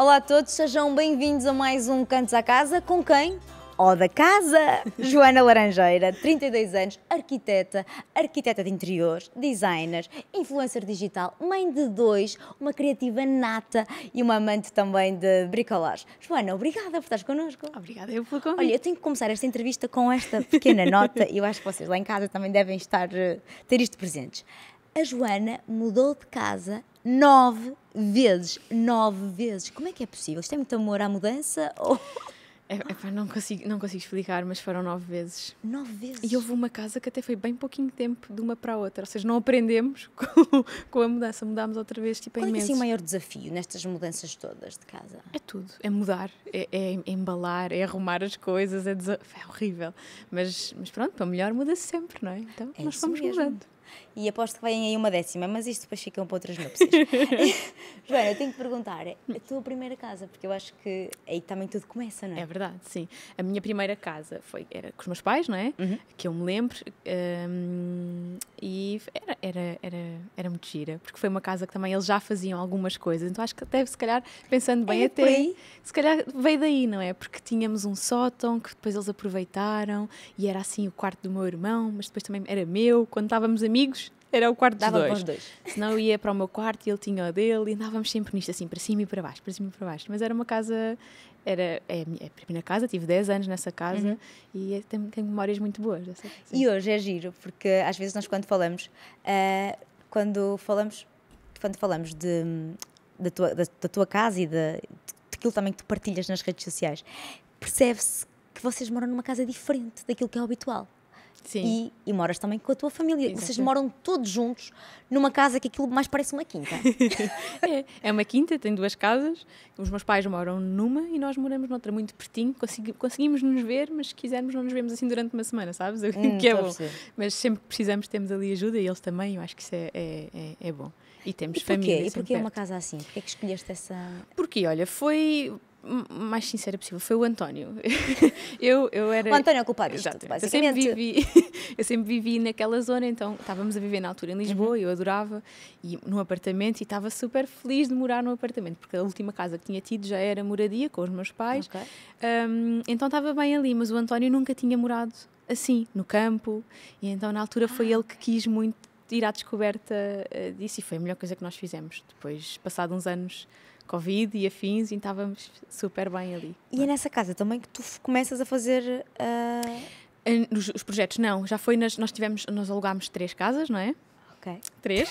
Olá a todos, sejam bem-vindos a mais um Cantos à Casa, com quem? Ó oh, da casa! Joana Laranjeira, 32 anos, arquiteta, arquiteta de interiores, designer, influencer digital, mãe de dois, uma criativa nata e uma amante também de bricolage. Joana, obrigada por estar connosco. Obrigada eu fui com. Olha, eu tenho que começar esta entrevista com esta pequena nota e eu acho que vocês lá em casa também devem estar, eh, ter isto presentes. A Joana mudou de casa Nove vezes. Nove vezes. Como é que é possível? Isto é muito amor à mudança? Ou... É, é, não, consigo, não consigo explicar, mas foram nove vezes. Nove vezes? E houve uma casa que até foi bem pouquinho tempo de uma para a outra. Ou seja, não aprendemos com, com a mudança. Mudámos outra vez, tipo, Qual é, é assim, o maior desafio nestas mudanças todas de casa? É tudo. É mudar, é, é embalar, é arrumar as coisas, é, é horrível. Mas, mas pronto, para melhor muda-se sempre, não é? Então, é nós fomos mesmo. mudando e aposto que vem aí uma décima, mas isto depois ficam para outras núpcias. Joana, eu tenho que perguntar, é a tua primeira casa, porque eu acho que aí também tudo começa, não é? É verdade, sim. A minha primeira casa foi, era com os meus pais, não é? Uhum. Que eu me lembro, um, e era, era, era, era muito gira, porque foi uma casa que também eles já faziam algumas coisas, então acho que até se calhar, pensando bem é, até, aí. se calhar veio daí, não é? Porque tínhamos um sótão que depois eles aproveitaram e era assim o quarto do meu irmão, mas depois também era meu, quando estávamos amigos amigos, era o quarto dos Dava dois. dois. Senão eu ia para o meu quarto e ele tinha o dele e andávamos sempre nisto assim, para cima e para baixo, para cima e para baixo. Mas era uma casa, era é a é primeira casa, tive 10 anos nessa casa uhum. e é, tenho, tenho, memórias muito boas. Dessa, assim. E hoje é giro, porque às vezes nós quando falamos, uh, quando falamos, quando falamos de, da, tua, da, da tua casa e daquilo também que tu partilhas nas redes sociais, percebe-se que vocês moram numa casa diferente daquilo que é habitual. Sim. E, e moras também com a tua família. Exato. Vocês moram todos juntos numa casa que aquilo mais parece uma quinta. é, é, uma quinta, tem duas casas. Os meus pais moram numa e nós moramos noutra, muito pertinho. Consegui, conseguimos nos ver, mas se quisermos, não nos vemos assim durante uma semana, sabes? Hum, que é bom. Mas sempre que precisamos, temos ali ajuda e eles também. Eu acho que isso é, é, é, é bom. E temos e família. E porquê uma casa assim? Porquê que escolheste essa. Porque, olha, foi mais sincera possível, foi o António. eu, eu era... O António é o culpado disto, basicamente. Eu sempre, vivi, eu sempre vivi naquela zona, então estávamos a viver na altura em uhum. Lisboa, uhum. eu adorava, e num apartamento, e estava super feliz de morar num apartamento, porque a última casa que tinha tido já era moradia com os meus pais, okay. um, então estava bem ali, mas o António nunca tinha morado assim, no campo, e então na altura foi ah. ele que quis muito ir à descoberta eh, disso, e foi a melhor coisa que nós fizemos. Depois, passados uns anos Covid e afins, e estávamos super bem ali. E é nessa casa também que tu começas a fazer. Uh... Nos, os projetos não, já foi nas, nós tivemos, nós alugámos três casas, não é? Okay três.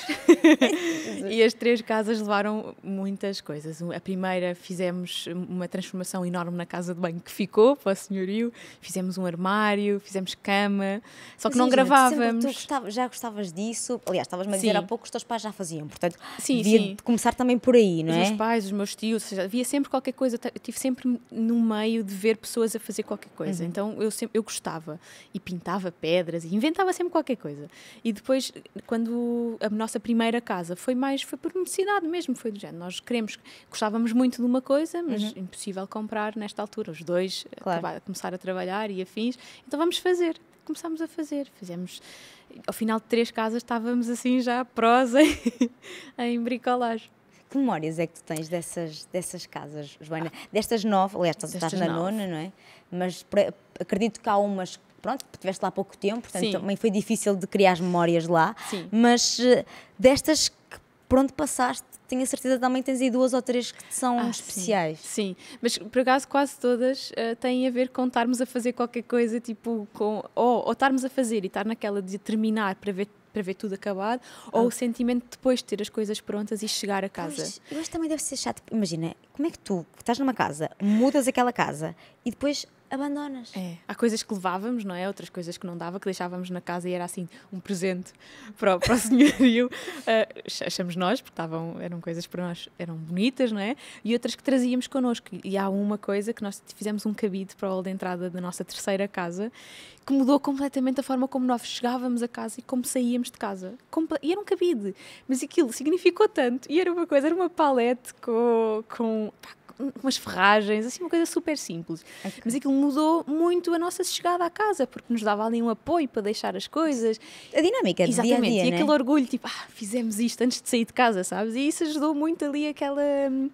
e as três casas levaram muitas coisas. A primeira fizemos uma transformação enorme na casa de banho que ficou para o senhorio. Fizemos um armário, fizemos cama, só que Mas, não gravávamos. Tu gostava, já gostavas disso? Aliás, estavas-me a dizer há pouco que os teus pais já faziam, portanto, sim, devia sim. começar também por aí, não os é? Os meus pais, os meus tios, seja, havia sempre qualquer coisa. Eu estive sempre no meio de ver pessoas a fazer qualquer coisa. Uhum. Então eu, sempre, eu gostava e pintava pedras e inventava sempre qualquer coisa. E depois, quando a nossa primeira casa. Foi mais, foi por necessidade mesmo, foi do género. Nós queremos, gostávamos muito de uma coisa, mas uhum. impossível comprar nesta altura. Os dois eh, claro. a começar a trabalhar e afins. Então vamos fazer. Começámos a fazer. Fizemos, ao final de três casas estávamos assim já prós em, bricolagem que memórias é que tu tens dessas, dessas casas, Joana? Ah, destas nove, aliás, estás, estás na nove. nona, não é? Mas acredito que há umas pronto, estiveste lá há pouco tempo, portanto Sim. também foi difícil de criar as memórias lá, Sim. mas eh, destas que por onde passaste, tenho a certeza também tens aí duas ou três que são ah, especiais. Sim, sim, mas por acaso quase todas uh, têm a ver com estarmos a fazer qualquer coisa, tipo, com, ou, ou estarmos a fazer e estar naquela de terminar para ver para ver tudo acabado, ah. ou o sentimento de depois de ter as coisas prontas e chegar a casa. Pois, eu acho que também deve ser chato. Imagina, como é que tu, que estás numa casa, mudas aquela casa e depois abandonas. É. Há coisas que levávamos, não é? Outras coisas que não dava, que deixávamos na casa e era assim um presente para, o, para o senhorio. Uh, achamos nós, porque estavam, eram coisas para nós, eram bonitas, não é? E outras que trazíamos connosco. E há uma coisa que nós fizemos um cabide para o hall de entrada da nossa terceira casa que mudou completamente a forma como nós chegávamos a casa e como saíamos de casa. E era um cabide. Mas aquilo significou tanto. E era uma coisa, era uma palete com, com, pá, umas ferragens, assim, uma coisa super simples. Okay. Mas aquilo mudou muito a nossa chegada à casa, porque nos dava ali um apoio para deixar as coisas. A dinâmica do Exatamente. Dia -dia, e é? aquele né? orgulho, tipo, ah, fizemos isto antes de sair de casa, sabes? E isso ajudou muito ali aquela. Hum,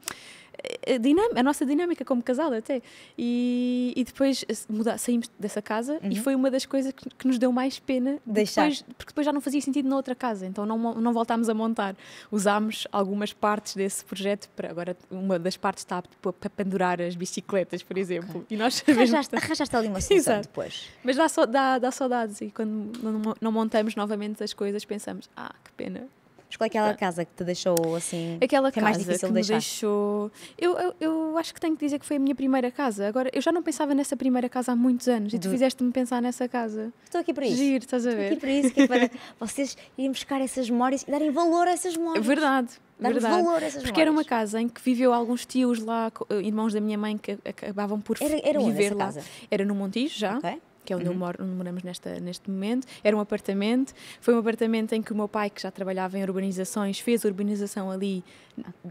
a, nossa dinâmica como casal até. E, e depois eh, muda, saímos dessa casa uhum. e foi uma das coisas que, que nos deu mais pena. Deixar. Depois, porque depois já não fazia sentido na outra casa, então não, não voltámos a montar. Usámos algumas partes desse projeto para agora uma das partes está para, pendurar as bicicletas, por exemplo. Okay. E nós arrajaste, arrajaste ali uma solução depois. Mas dá, dá, dá saudades e quando não, não montamos novamente as coisas pensamos, ah, que pena mas qual é aquela casa que te deixou assim? Aquela que é mais difícil que deixar? me deixou. Eu, eu, eu, acho que tenho que dizer que foi a minha primeira casa. Agora, eu já não pensava nessa primeira casa há muitos anos e tu uhum. fizeste-me pensar nessa casa. Estou aqui para isso. Giro, estás a ver? Estou aqui para isso, que é para vocês irem buscar essas memórias e darem valor a essas memórias. Verdade. verdade. valor a essas Porque era uma casa em que viveu alguns tios lá, eh, irmãos da minha mãe que acabavam por era, era viver lá. Casa? Era no Montijo já. Okay que é onde uhum. eu moro, onde moramos nesta, neste momento. Era um apartamento, foi um apartamento em que o meu pai, que já trabalhava em urbanizações, fez a urbanização ali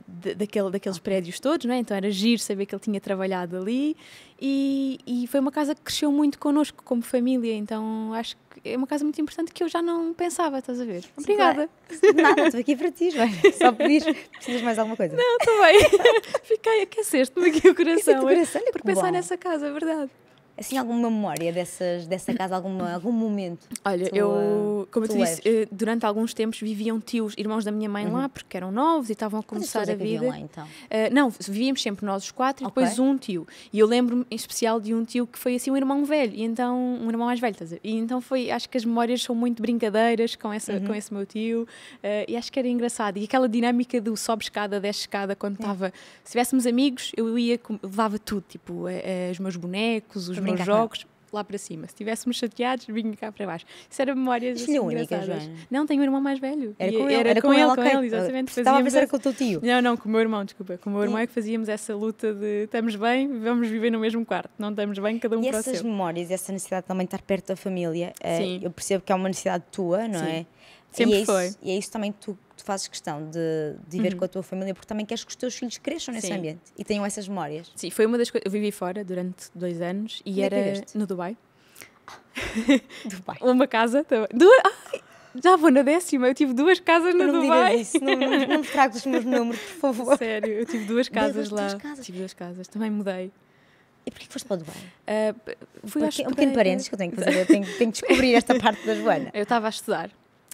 de, daquele, daqueles prédios todos, não é? então era giro saber que ele tinha trabalhado ali. E, e foi uma casa que cresceu muito connosco como família, então acho que é uma casa muito importante que eu já não pensava, estás a ver? Obrigada. Nada, estou aqui para ti, só Só pedir, precisas mais alguma coisa? Não, estou bem. Fiquei, aqueceste-me aqui o coração. Aqueceste o coração, é por pensar bom. nessa casa, é verdade assim alguma memória dessas, dessa casa, algum algum momento? Olha, tu, eu, como eu te disse, eh, durante alguns tempos viviam tios, irmãos da minha mãe uhum. lá, porque eram novos e estavam a começar é a vida. Lá, então? Uh, não, vivíamos sempre nós os quatro e depois um tio. E eu lembro-me em especial de um tio que foi assim um irmão velho, e então um irmão mais velho, E então foi, acho que as memórias são muito brincadeiras com, essa, uhum. com esse meu tio, uh, e acho que era engraçado. E aquela dinâmica do sobe escada, desce escada, quando estava. É. Se tivéssemos amigos, eu ia, levava tudo, tipo, uh, os meus bonecos, os nos jogos, lá para cima. Se estivéssemos chateados, vinha cá para baixo. Isso era memórias Filha assim, única, é engraçadas. Não, tenho um irmão mais velho. Era com ele, era, era com, com, ele, com ele, exatamente. Estava a pensar com o teu tio. Não, não, com o meu irmão, desculpa. Com o meu irmão é que fazíamos essa luta de estamos bem, vamos viver no mesmo quarto. Não estamos bem, cada um e para o seu. E essas memórias, essa necessidade também de estar perto da família, eh, Sim. eu percebo que é uma necessidade tua, não Sim. é? Sempre e é foi. e é isso também que tu tu fazes questão de, de viver uhum. com a tua família porque também queres que os teus filhos cresçam nesse Sim. ambiente e tenham essas memórias. Sim, foi uma das coisas. Eu vivi fora durante dois anos e, e é era no Dubai. Dubai. uma casa. Duas. Ai, já vou na décima, eu tive duas casas no Dubai. digas isso. Não, não, não me trago os meus números, por favor. Sério, eu tive duas casas lá. Duas casas. Tive duas casas, também mudei. E porquê que foste para o Dubai? Uh, fui Porque, um pequeno parênteses que eu tenho que fazer, eu tenho, tenho que descobrir esta parte da Joana. Eu estava a estudar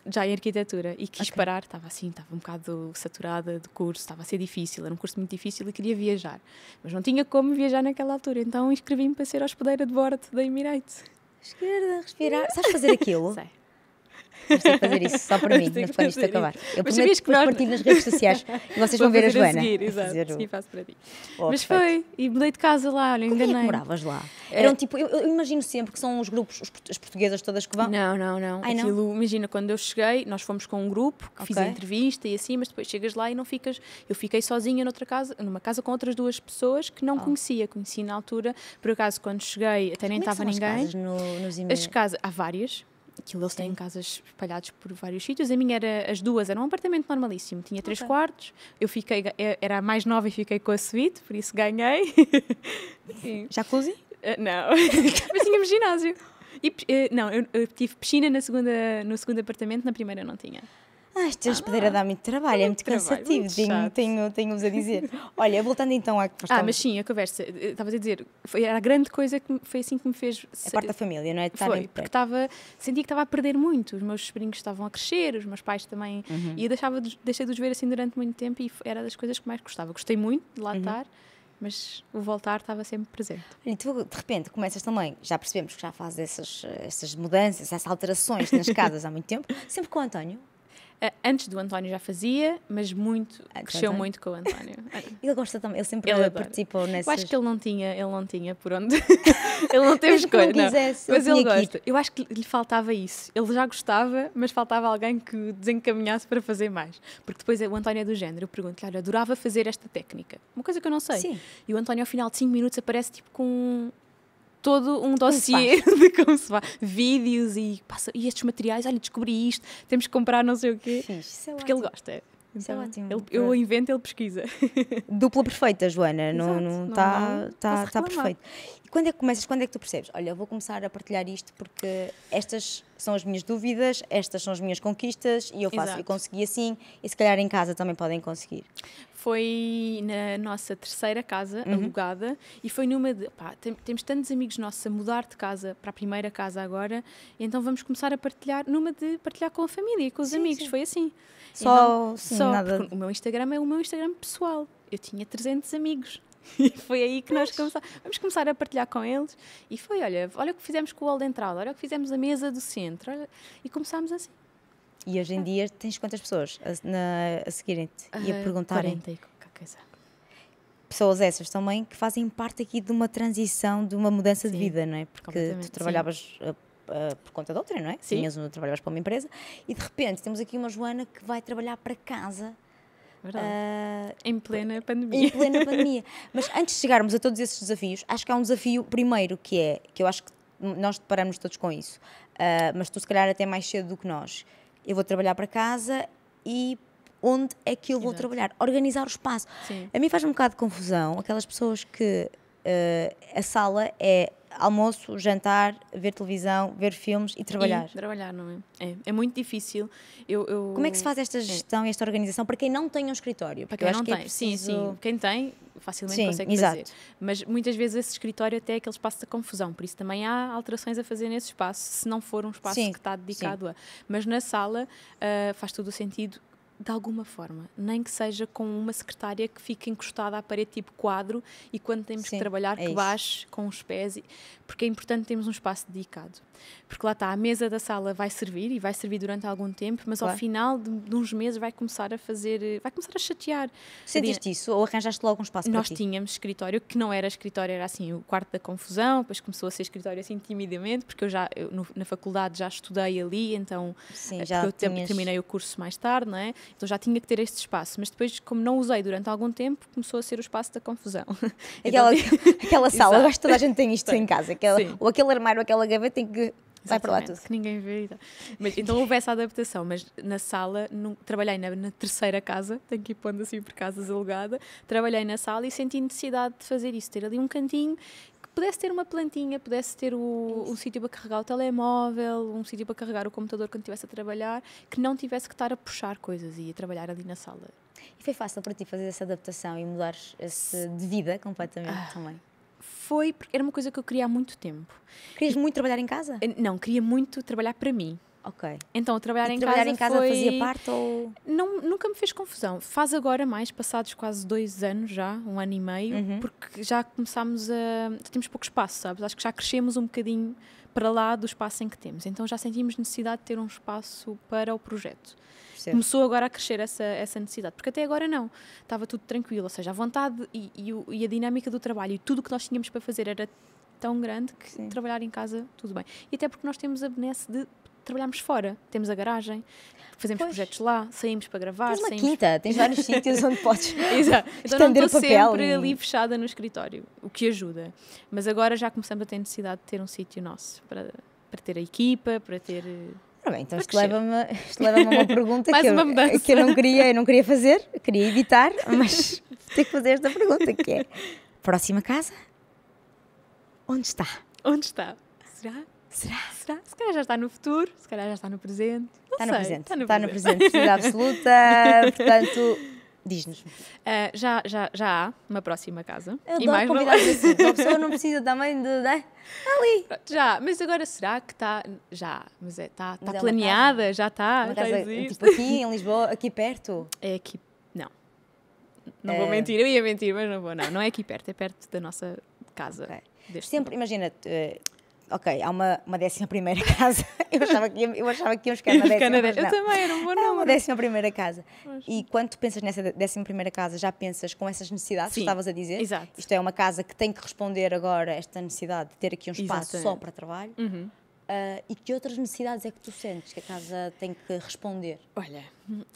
já em arquitetura e quis okay. parar, estava assim, estava um bocado saturada do curso, estava a ser difícil, era um curso muito difícil e queria viajar, mas não tinha como viajar naquela altura, então inscrevi-me para ser hospedeira de bordo da Emirates. Esquerda, respirar, sabes fazer aquilo? Sei. Mas que fazer isso só para mim, quando isto acabar. Eu Mas prometo que nós... partilho nas redes sociais e vocês vão ver a Joana. A seguir, exato. Fazer o... Assim faço para ti. Oh, Mas perfeito. foi, e mudei de casa lá, olha, enganei. Como é moravas lá? É. Eram tipo, eu, eu, imagino sempre que são os grupos, os, as portuguesas todas que vão. Não, não, não. Ai, Aquilo, não? imagina, quando eu cheguei, nós fomos com um grupo, que okay. fiz a entrevista e assim, mas depois chegas lá e não ficas. Eu fiquei sozinha noutra casa, numa casa com outras duas pessoas que não oh. conhecia. Conheci na altura, por acaso, quando cheguei, até nem é estava ninguém. Casas no, nos as casas, há várias, Aquilo eles Sim. têm casas espalhadas por vários sítios. A minha era as duas, era um apartamento normalíssimo, tinha três okay. quartos. Eu fiquei, é, era a mais nova e fiquei com a suíte, por isso ganhei. Sim. Jacuzzi? Uh, não, mas tínhamos ginásio. E, uh, não, eu, eu, tive piscina na segunda, no segundo apartamento, na primeira não tinha. Ah, a ah, a dar muito trabalho, é muito, cansativo, tenho-vos tenho, tenho a dizer. Olha, voltando então à ah, questão. Ah, mas sim, a conversa, eh, estava a dizer, foi, a grande coisa que foi assim que me fez. A parte da família, não é? Estar foi, porque estava, sentia que estava a perder muito, os meus sobrinhos estavam a crescer, os meus pais também, uhum. e eu deixava, deixei de os ver assim durante muito tempo e era das coisas que mais gostava. Gostei muito de lá uhum. estar mas o voltar estava sempre presente. E tu, de repente, começas também, já percebemos que já fazes essas, eh, essas mudanças, essas alterações nas casas há muito tempo, sempre com o António? Antes do António já fazia, mas muito, ah, cresceu muito com o António. É. ele gosta também, ele sempre ele participou nessa. Eu acho que ele não tinha, ele não tinha por onde. ele não teve escolha, não. Quisesse, mas ele gosta. Eu acho que lhe faltava isso. Ele já gostava, mas faltava alguém que o desencaminhasse para fazer mais. Porque depois é o António é do género, eu pergunto-lhe, olha, adorava fazer esta técnica. Uma coisa que eu não sei. Sim. E o António ao final de 5 minutos aparece tipo com todo um dossiê de como se faz, vídeos e, passa, e estes materiais, olha, descobri isto, temos que comprar não sei o quê. Fixe, é porque é então, ótimo. ele gosta. Então, Isso é ótimo. Ele, eu invento, ele pesquisa. Dupla perfeita, Joana. Exato, não está tá, tá perfeito. E quando é que começas? Quando é que tu percebes? Olha, eu vou começar a partilhar isto porque estas são as minhas dúvidas, estas são as minhas conquistas e eu faço, Exato. eu consegui assim e se calhar em casa também podem conseguir foi na nossa terceira casa uhum. alugada e foi numa de pá, tem, temos tantos amigos nossos a mudar de casa para a primeira casa agora, então vamos começar a partilhar numa de partilhar com a família e com os sim, amigos, sim. foi assim. Só, então, sim, só nada. o meu Instagram é o meu Instagram pessoal. Eu tinha 300 amigos. E foi aí que nós começámos. Vamos começar a partilhar com eles. E foi, olha, olha o que fizemos com o hall de entrada, olha o que fizemos a mesa do centro. Olha, e começámos assim. E hoje em dia tens quantas pessoas a, na, a seguirem-te e a ah, perguntarem? 40 e coisa. Pessoas essas também que fazem parte aqui de uma transição, de uma mudança sim, de vida, não é? Porque tu trabalhavas uh, uh, por conta de outra, não é? Sim. Tinhas, trabalhavas para uma empresa e de repente temos aqui uma Joana que vai trabalhar para casa. Uh, em plena pandemia. Em plena pandemia. Mas antes de chegarmos a todos esses desafios, acho que há um desafio primeiro que é, que eu acho que nós deparamos todos com isso, uh, mas tu se calhar até mais cedo do que nós, eu vou trabalhar para casa e onde é que eu vou Exato. trabalhar? Organizar o espaço. Sim. A mim faz um bocado de confusão aquelas pessoas que uh, a sala é almoço, jantar, ver televisão, ver filmes e trabalhar. E trabalhar, não é? É, é muito difícil. Eu, eu, Como é que se faz esta é. gestão, esta organização para quem não tem um escritório? para quem não que é tem, é preciso... sim, sim. Quem tem, facilmente sim, consegue exato. fazer. Mas muitas vezes esse escritório até é aquele espaço de confusão, por isso também há alterações a fazer nesse espaço, se não for um espaço sim, que está dedicado sim. a. Mas na sala uh, faz todo o sentido de alguma forma, nem que seja com uma secretária que fique encostada à parede tipo quadro e quando temos Sim, que trabalhar é que baixe com os pés, porque é importante termos um espaço dedicado. Porque lá está, a mesa da sala vai servir e vai servir durante algum tempo, mas claro. ao final de, de, uns meses vai começar a fazer, vai começar a chatear. Sentiste Dina, isso ou arranjaste logo um espaço Nós tínhamos escritório que não era escritório, era assim o quarto da confusão, depois começou a ser escritório assim timidamente, porque eu já eu, no, na faculdade já estudei ali, então Sim, eh, já eu tinhas... terminei o curso mais tarde, não é? Então já tinha que ter este espaço, mas depois como não usei durante algum tempo, começou a ser o espaço da confusão. Aquela, então, aquela sala, eu acho que toda a gente tem isto Sim. em casa, aquela, ou aquele armário, aquela gaveta tem que vai para lá tudo. Que ninguém vê. Então. Mas, então houve essa adaptação, mas na sala, trabalhei na, na, terceira casa, tenho que ir pondo assim por casas alugada, trabalhei na sala e senti necessidade de fazer isso, ter ali um cantinho que pudesse ter uma plantinha, pudesse ter o, um sítio para carregar o telemóvel, um sítio para carregar o computador quando estivesse a trabalhar, que não tivesse que estar a puxar coisas e a trabalhar ali na sala. E foi fácil para ti fazer essa adaptação e mudar de vida completamente ah. também? foi porque era uma coisa que eu queria há muito tempo. Querias e, muito trabalhar em casa? Não, queria muito trabalhar para mim. Ok. Então, trabalhar, e em, trabalhar casa em casa foi... fazia parte ou... Não, nunca me fez confusão. Faz agora mais, passados quase dois anos já, um ano e meio, uhum. porque já começámos a... Já temos pouco espaço, sabes? Acho que já crescemos um bocadinho para lá do espaço em que temos. Então já sentimos necessidade de ter um espaço para o projeto. Certo. Começou agora a crescer essa, essa necessidade, porque até agora não. Estava tudo tranquilo, ou seja, a vontade e, e, e a dinâmica do trabalho e tudo o que nós tínhamos para fazer era tão grande que Sim. trabalhar em casa, tudo bem. E até porque nós temos a benesse de trabalhamos fora. Temos a garagem, fazemos pois. projetos lá, saímos para gravar. Tens uma saímos... quinta, tens vários sítios onde podes Exato. Então não estou sempre ali fechada no escritório, o que ajuda. Mas agora já começamos a ter necessidade de ter um sítio nosso para, para ter a equipa, para ter... Ora ah, bem, então isto leva-me leva a uma pergunta que, eu, uma que eu não queria, eu não queria fazer, queria evitar, mas tenho que fazer esta pergunta que é próxima casa, onde está? Onde está? Será? Será? Será? Se calhar já está no futuro, se calhar já está no presente. Não está, sei. no presente. está no está presente. Está no presente, absoluta. Portanto, diz-nos. Uh, já, já, já há uma próxima casa. Eu e mais uma. assim. pessoa não precisa também de. Né? Ali. Já, mas agora será que está. Já, mas é, está, está mas é planeada, tá, é já está. Uma casa, tipo aqui em Lisboa, aqui perto? É aqui. Não. Não é... vou mentir, eu ia mentir, mas não vou, não. Não é aqui perto, é perto da nossa casa. Okay. Sempre, momento. imagina, eh, ok, há uma, uma décima primeira casa. Eu achava que, eu achava que iam ficar na décima. Na Eu também, era um bom número. É uma décima primeira casa. E quando tu pensas nessa décima primeira casa, já pensas com essas necessidades Sim. que estavas a dizer? Exato. Isto é uma casa que tem que responder agora a esta necessidade de ter aqui um espaço Exatamente. só para trabalho. Uhum. Uh, e que outras necessidades é que tu sentes que a casa tem que responder? Olha,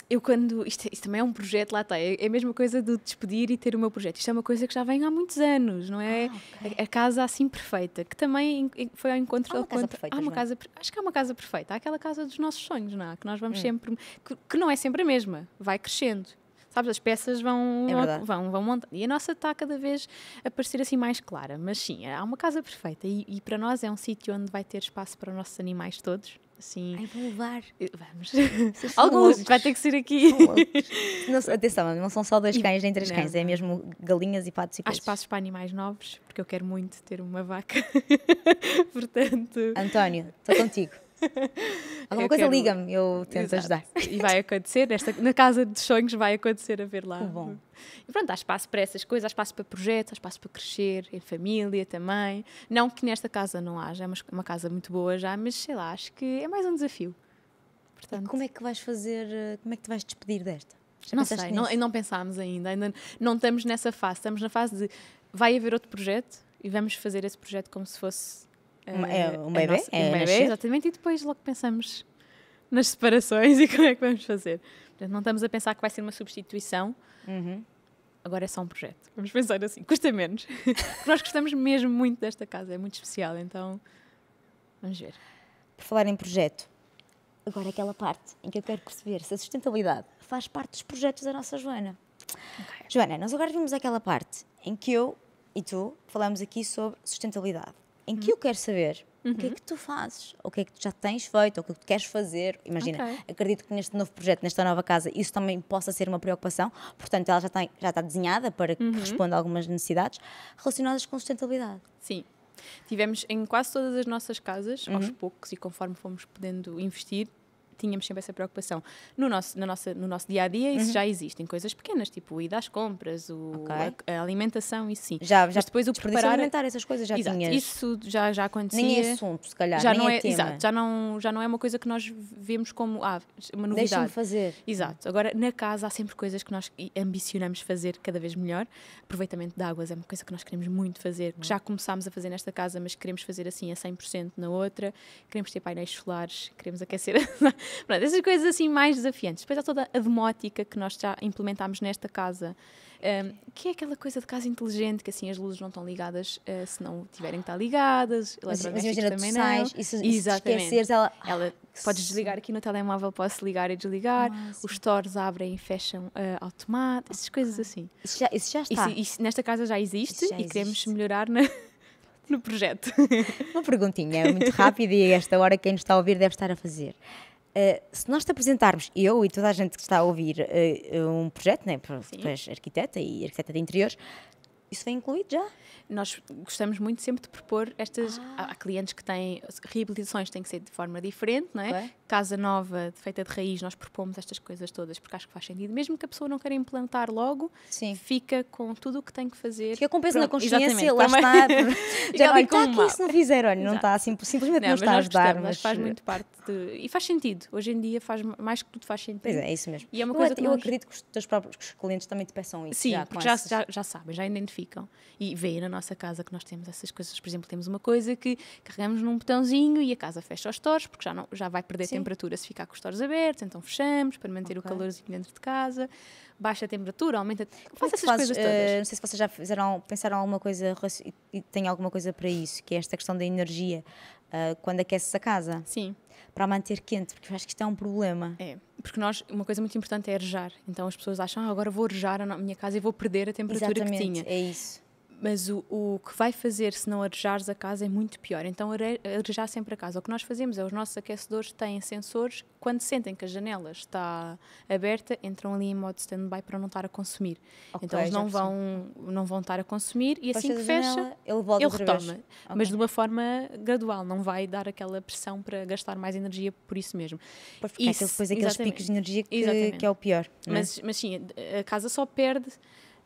eu quando. Isto, isto também é um projeto, lá está. É, é a mesma coisa do despedir e ter o meu projeto. Isto é uma coisa que já vem há muitos anos, não é? Ah, okay. a, a, casa assim perfeita, que também foi ao encontro. Há uma casa contra, perfeita. Há uma casa, acho que há uma casa perfeita. Há aquela casa dos nossos sonhos, não há? Que nós vamos hum. sempre. Que, que, não é sempre a mesma, vai crescendo. Sabes, as peças vão, é vão, vão montando. E a nossa está cada vez a parecer assim mais clara. Mas sim, há uma casa perfeita e, e para nós é um sítio onde vai ter espaço para os nossos animais todos. Assim, Ai, vou levar. Vamos. Alguns, vai ter que ser aqui. Não, atenção, não são só dois cães nem três não. cães, é mesmo galinhas e patos e coisas. Há espaços para animais novos, porque eu quero muito ter uma vaca. Portanto. António, estou contigo. Alguma eu coisa quero... liga-me, eu tento Exato. ajudar. E vai acontecer, nesta, na casa dos sonhos vai acontecer a ver lá. Que bom. E pronto, há espaço para essas coisas, há espaço para projetos, há espaço para crescer, em família também. Não que nesta casa não haja, é uma casa muito boa já, mas sei lá, acho que é mais um desafio. Portanto, como é que vais fazer, eh, como é que te vais despedir desta? Já não sei, não, não pensámos ainda, ainda não estamos nessa fase, estamos na fase de vai haver outro projeto e vamos fazer esse projeto como se fosse é, é, é, um bebê? Nossa, é, é, um bebê, exatamente. E depois logo pensamos nas separações e como é que vamos fazer. Portanto, não estamos a pensar que vai ser uma substituição. Uhum. Agora é só um projeto. Vamos pensar assim, custa menos. Nós gostamos mesmo muito desta casa, é muito especial, então vamos ver. Por falar em projeto, agora aquela parte em que eu quero perceber se a sustentabilidade faz parte dos projetos da nossa Joana. Okay. Joana, nós agora vimos aquela parte em que eu e tu falamos aqui sobre sustentabilidade em que uhum. eu quero saber uhum. o que é uhum. que tu fazes, o que é que tu já tens feito, o que é que tu queres fazer. Imagina, okay. acredito que neste novo projeto, nesta nova casa, isso também possa ser uma preocupação. Portanto, ela já, tem, já está desenhada para que uhum. responda a algumas necessidades relacionadas com sustentabilidade. Sim. Tivemos em quase todas as nossas casas, uhum. aos poucos e conforme fomos podendo investir, tínhamos sempre essa preocupação. No nosso, no nosso no nosso dia a dia, isso uhum. já em coisas pequenas, tipo o ir às compras, o, okay. a, a, alimentação e sim. Já, já Mas depois o preparar alimentar essas coisas já tinha Isso já já acontecia. Nem é assunto, se calhar, já nem não é, é tema. Exato, já não já não é uma coisa que nós vemos como ah, uma novidade. Deixa-me fazer. Exato. Agora na casa há sempre coisas que nós ambicionamos fazer cada vez melhor. Aproveitamento de águas é uma coisa que nós queremos muito fazer, que hum. já começámos a fazer nesta casa, mas queremos fazer assim a 100% na outra. Queremos ter painéis solares, queremos aquecer Pronto, essas coisas assim mais desafiantes. Depois há toda a demótica que nós já implementámos nesta casa, um, que é aquela coisa de casa inteligente, que assim as luzes não estão ligadas uh, se não tiverem que estar ligadas, mas, mas imagina, também tu sais, não. Isso, Exatamente. Se esqueceres, ela... ela ah, podes desligar aqui no telemóvel, posso ligar e desligar, ah, os stores abrem e fecham uh, eh, automático, essas coisas assim. Isso já, isso já está. Isso, isso, nesta casa já existe já e existe. queremos melhorar na no projeto. Uma perguntinha muito rápida e a esta hora quem nos está a ouvir deve estar a fazer. Eh, se nós te apresentarmos, eu e toda a gente que está a ouvir uh, um projeto, né, tu para arquiteta e arquiteta de interiores, isso vem incluído já? Nós gostamos muito sempre de propor estas. Ah. Há clientes que têm. Reabilitações têm que ser de forma diferente, não é? Casa nova, feita de raiz, nós propomos estas coisas todas porque acho que faz sentido. Mesmo que a pessoa não queira implantar logo, Sim. fica com tudo o que tem que fazer. Fica com peso Pronto, na consciência, lá está. já, olha, está aqui se não fizer, olha, não está assim, simplesmente não, não está a ajudar. Mas faz muito parte de, E faz sentido. Hoje em dia faz mais que tudo faz sentido. Pois é, é isso mesmo. E é uma eu coisa eu, que nós... eu acredito que os teus próprios clientes também te peçam isso. Sim, já, porque já, já, já sabem, já identificam e veem na nossa casa que nós temos essas coisas. Por exemplo, temos uma coisa que carregamos num botãozinho e a casa fecha os torres, porque já, não, já vai perder Sim. temperatura se ficar com os torres abertos, então fechamos para manter okay. o calorzinho dentro de casa. Baixa a temperatura, aumenta. É faz essas fazes, coisas todas. Uh, não sei se vocês já fizeram, pensaram alguma coisa e têm alguma coisa para isso, que é esta questão da energia uh, quando aqueces a casa. Sim para manter quente, porque eu acho que isto é um problema. É, porque nós, uma coisa muito importante é arejar. Então as pessoas acham, ah, agora vou arejar a minha casa e vou perder a temperatura Exatamente, que tinha. É isso. Mas o, o que vai fazer se não arejares a casa é muito pior. Então, arejar sempre a casa. O que nós fazemos é os nossos aquecedores têm sensores. Quando sentem que a janela está aberta, entram ali em modo stand-by para não estar a consumir. Okay, então, eles não vão, não vão estar a consumir e assim que fecha, janela, ele, volta ele retoma. Okay. Mas de uma forma gradual. Não vai dar aquela pressão para gastar mais energia por isso mesmo. Para ficar isso, depois aqueles exatamente. picos de energia que, que é o pior. É? Mas, é? mas sim, a casa só perde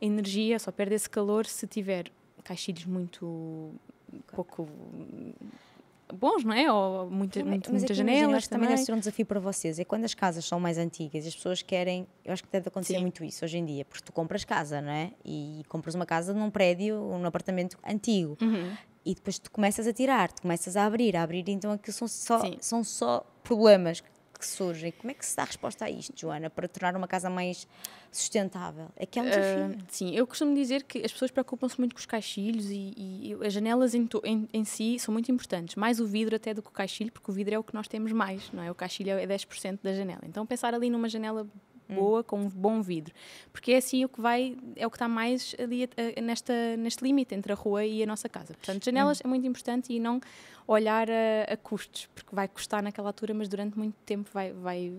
energia, só perde esse calor se tiver caixilhos muito pouco bons, não é? Ou muita, muito, muitas janelas também. também deve ser um desafio para vocês. É quando as casas são mais antigas as pessoas querem... Eu acho que deve acontecer Sim. muito isso hoje em dia, porque tu compras casa, não é? E compras uma casa num prédio, num apartamento antigo. Uhum. E depois tu começas a tirar, tu começas a abrir, a abrir. Então aquilo são só, são só problemas que surgem. Como é que se dá resposta a isto, Joana, para tornar uma casa mais sustentável? É que é um ah, desafio. Uh, sim, eu costumo dizer que as pessoas preocupam-se muito com os caixilhos e, e as janelas em, to, em, em, si são muito importantes, mais o vidro até do que o caixilho, porque o vidro é o que nós temos mais, não é? O caixilho é 10% é da janela. Então, pensar ali numa janela boa, com um bom vidro. Porque é assim o que vai, é o que está mais ali a, eh, a, eh, nesta, neste limite entre a rua e a nossa casa. Portanto, janelas hum. é muito importante e não olhar a, a, custos, porque vai custar naquela altura, mas durante muito tempo vai, vai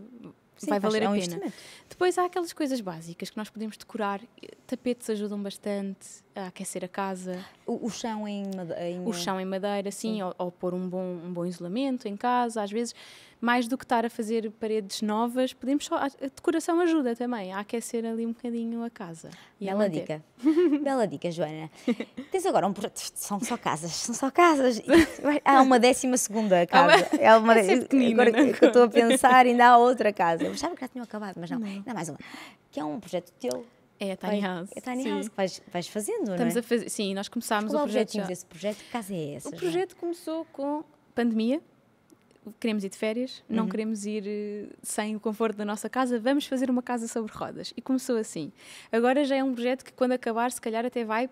Sim, vai valer a pena. Depois há aquelas coisas básicas que nós podemos decorar. Eh, tapetes ajudam bastante, a aquecer a casa. O, o chão em madeira? O chão em madeira, sim, sim. Ou, ou, pôr um bom, um bom isolamento em casa, às vezes, mais do que estar a fazer paredes novas, podemos só. A decoração ajuda também a aquecer ali um bocadinho a casa. Bela a dica. Bela dica, Joana. Tens agora um projeto. São só casas, são só casas. Há uma décima segunda casa. uma, é uma... É agora que eu estou a pensar, ainda há outra casa. Eu achava que já tinham acabado, mas não. não. Ainda mais uma. Que é um projeto teu é a Tiny House. É a Tiny sim. House que vais, vais fazendo, Estamos não é? A fazer, sim, nós começámos Qual o projeto. Qual desse projeto? Que casa é essa? O já? projeto começou com pandemia. Queremos ir de férias, uhum. não queremos ir eh, sem o conforto da nossa casa, vamos fazer uma casa sobre rodas. E começou assim. Agora já é um projeto que, quando acabar, se calhar até vai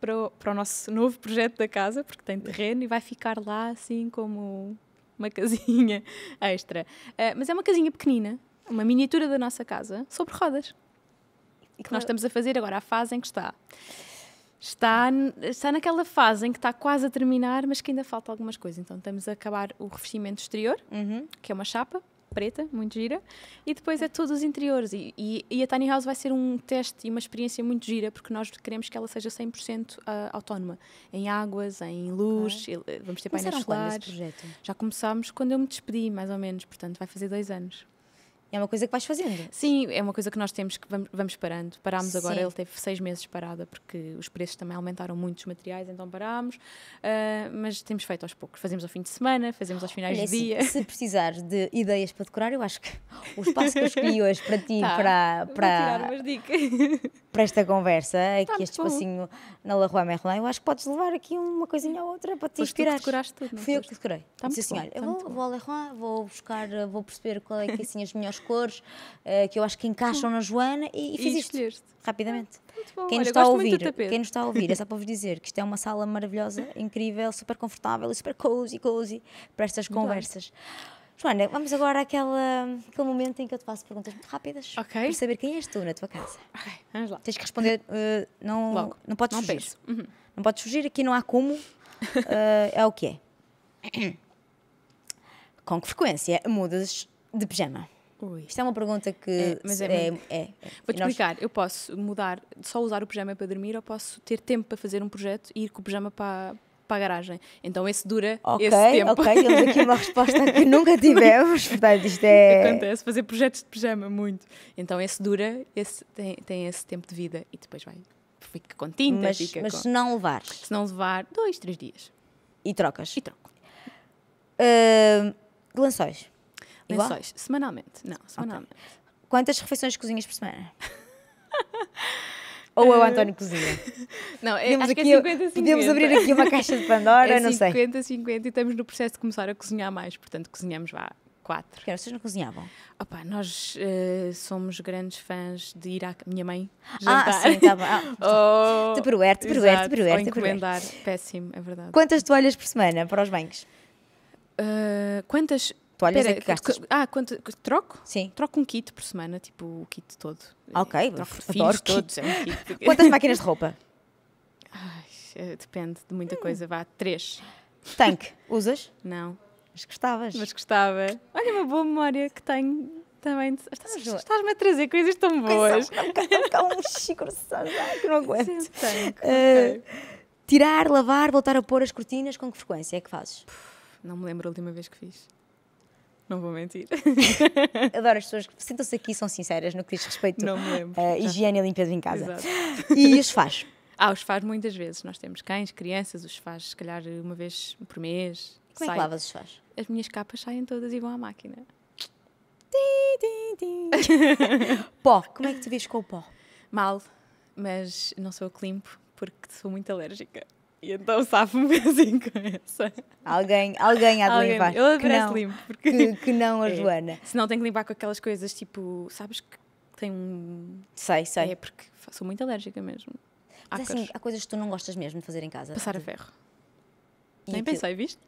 para o, para o nosso novo projeto da casa, porque tem terreno e vai ficar lá assim como uma casinha extra. Uh, mas é uma casinha pequenina, uma miniatura da nossa casa, sobre rodas e que nós estamos a fazer agora, a fase em que está. Está, está naquela fase em que está quase a terminar, mas que ainda falta algumas coisas. Então, estamos a acabar o revestimento exterior, uhum. que é uma chapa preta, muito gira, e depois é todos os interiores. E, e, e, a Tiny House vai ser um teste e uma experiência muito gira, porque nós queremos que ela seja 100% uh, ah, autónoma, em águas, em luz, okay. vamos ter painéis solares. Já começámos quando eu me despedi, mais ou menos, portanto, vai fazer dois anos. É uma coisa que vais fazendo. Sim, é uma coisa que nós temos que vamos, vamos parando. Parámos Sim. agora, ele teve seis meses parada porque os preços também aumentaram muito os materiais, então parámos. Uh, mas temos feito aos poucos. Fazemos ao fim de semana, fazemos aos finais Olha, de dia. Se, precisares de ideias para decorar, eu acho que o espaço que eu escolhi hoje para ti, tá, para, para, para esta conversa, aqui tá este espacinho na La Rua Merlin, eu acho que podes levar aqui uma coisinha ou outra para te inspirar. decoraste tudo, Fui eu que decorei. Tá Disse, senhora, eu tá vou, vou à La Rua, vou buscar, vou perceber qual é que assim as melhores as cores uh, que eu acho que encaixam na Joana e, e fiz e isto rapidamente. Ah, quem, nos Olha, está a ouvir, quem nos está a ouvir, é só para vos dizer que isto é uma sala maravilhosa, incrível, super confortável e super cozy, cozy para estas Muito conversas. Joana, vamos agora àquela, àquele momento em que eu te faço perguntas muito rápidas okay. para saber quem és tu na tua casa. Ok, vamos lá. Tens que responder, uh, não, Logo. não podes não fugir. Uhum. Não podes fugir, aqui não há como, uh, é o que é. Com que frequência mudas de pijama? Ui. Isto é uma pergunta que. É, mas é, é, muito... é, é. Vou-te nós... explicar. Eu posso mudar, só usar o pijama para dormir ou posso ter tempo para fazer um projeto e ir com o pijama para, para a garagem. Então esse dura okay, esse tempo. Ok, temos aqui uma resposta que nunca tivemos, portanto isto é... Acontece, fazer projetos de pijama, muito. Então esse dura, esse tem, tem esse tempo de vida e depois vai, fica com tinta, mas, fica Mas com... se não levar? Se não levar, dois, três dias. E trocas? E troco. Uh, lençóis? Lençóis. Semanalmente. Não, semanalmente. Okay. Quantas refeições cozinhas por semana? Ou eu, eh, António, cozinha. Não, é, acho é aqui, é 50, 50. Podemos abrir aqui uma caixa de Pandora, é não 50, sei. 50, 50 e estamos no processo de começar a cozinhar mais. Portanto, cozinhamos vá quatro. Porque vocês não cozinhavam? Opa, nós uh, somos grandes fãs de ir à minha mãe ah, jantar. Tá ah, sim, está bom. Ah, oh, tupperware, tupperware, tupperware. Péssimo, é verdade. Quantas toalhas por semana para os banhos? Uh, quantas Toalhas Pera, é que gastas. Ah, quanto, troco? Sim. Troco um kit por semana, tipo o kit todo. Ok, troco adoro todos. É kit. Quantas máquinas de roupa? Ai, eh, depende de muita hum. coisa, vá, três. Tanque, usas? Não. Mas gostavas. Mas gostava. Olha uma boa memória que tenho também. Estás-me estás, estás a trazer coisas tão boas. Há um chico que não aguento. Sim, uh, okay. Tirar, lavar, voltar a pôr as cortinas, com que frequência é que fazes? Não me lembro a última vez que fiz. Não vou mentir. Adoro as pessoas que sentam-se aqui e são sinceras no que diz respeito à eh, higiene e limpeza em casa. Exato. E os faz? Ah, os faz muitas vezes. Nós temos cães, crianças, os faz se calhar uma vez por mês. Como sai. é que lavas os faz? As minhas capas saem todas e vão à máquina. Tim, tim, tim. pó, como é que te vês com o pó? Mal, mas não sou eu que limpo porque sou muito alérgica. E então safo-me assim com essa. Alguém, alguém há de alguém, limpar. Eu parece limpo. Porque... Que, que não a é. Joana. Se não, tem que limpar com aquelas coisas tipo, sabes que tem um. Sei, sei. É porque sou muito alérgica mesmo. Há, é assim, há coisas que tu não gostas mesmo de fazer em casa. Passar a tipo, ferro. E Nem pensei, viste?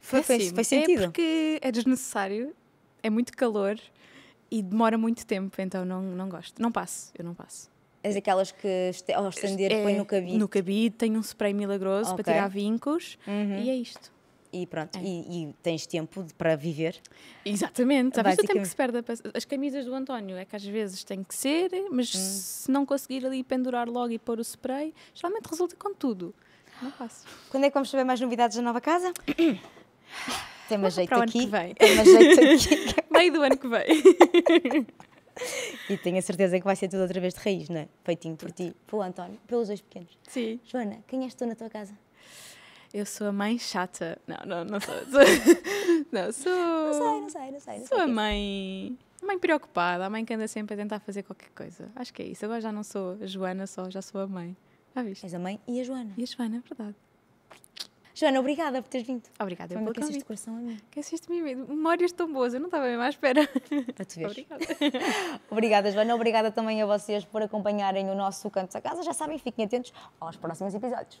Foi, foi, foi, sentido. É porque é desnecessário, é muito calor e demora muito tempo, então não, não gosto. Não passo, eu não passo. As aquelas que ao estender é, põe no cabide? No cabide, tem um spray milagroso okay. para tirar vincos uhum. e é isto. E pronto, é. e, e, tens tempo de, para viver. Exatamente, é sabes o tempo que se perde. As camisas do António é que às vezes tem que ser, mas hum. se não conseguir ali pendurar logo e pôr o spray, geralmente resulta com tudo. Não faço. Quando é que vamos saber mais novidades da nova casa? Tem uma jeito aqui. Tem uma jeito aqui. Meio do ano que vem. e tenho a certeza que vai ser tudo outra vez de raiz, não é? Feitinho por ti, pelo António, pelos dois pequenos. Sim. Joana, quem és tu na tua casa? Eu sou a mãe chata. Não, não, não sou. não, sou. Não sei, não sei, não sei. sou a é mãe. A mãe preocupada, a mãe que anda sempre a tentar fazer qualquer coisa. Acho que é isso. Agora já não sou a Joana só, já sou a mãe. Já viste? És a mãe e a Joana. E a Joana, é verdade. Joana, obrigada por teres vindo. Obrigada, eu que de coração a mim. Aqueceste-me mesmo. Memórias tão boas, eu não estava mesmo à espera. a te ver. Obrigada. obrigada, Joana. Obrigada também a vocês por acompanharem o nosso Canto da Casa. Já sabem, fiquem atentos aos próximos episódios.